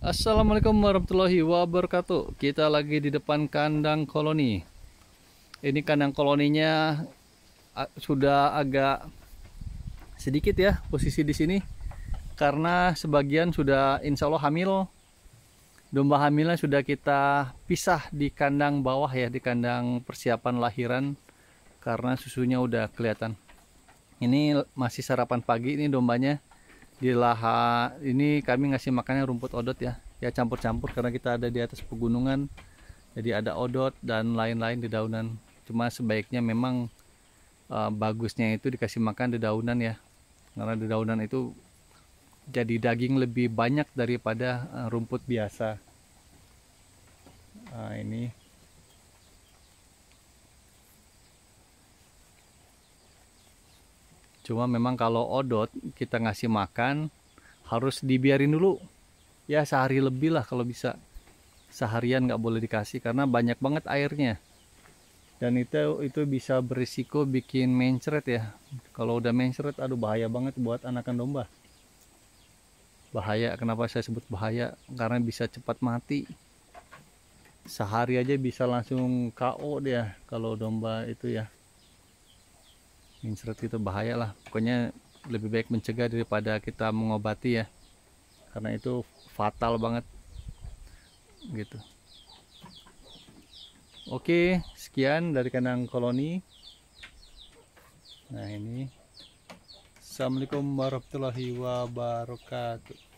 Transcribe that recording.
Assalamualaikum warahmatullahi wabarakatuh. Kita lagi di depan kandang koloni. Ini kandang koloninya sudah agak sedikit ya posisi di sini karena sebagian sudah insya Allah hamil. Domba hamilnya sudah kita pisah di kandang bawah ya, di kandang persiapan lahiran karena susunya udah kelihatan. Ini masih sarapan pagi ini dombanya di lahan ini kami ngasih makannya rumput odot ya ya campur-campur karena kita ada di atas pegunungan jadi ada odot dan lain-lain di daunan cuma sebaiknya memang uh, bagusnya itu dikasih makan di daunan ya karena di daunan itu jadi daging lebih banyak daripada uh, rumput biasa nah, ini Cuma memang kalau odot kita ngasih makan harus dibiarin dulu. Ya sehari lebih lah kalau bisa. Seharian nggak boleh dikasih karena banyak banget airnya. Dan itu itu bisa berisiko bikin mencret ya. Kalau udah mencret aduh bahaya banget buat anakan domba. Bahaya, kenapa saya sebut bahaya? Karena bisa cepat mati. Sehari aja bisa langsung KO dia kalau domba itu ya yang itu bahaya lah pokoknya lebih baik mencegah daripada kita mengobati ya karena itu fatal banget gitu oke sekian dari kandang koloni nah ini Assalamualaikum warahmatullahi wabarakatuh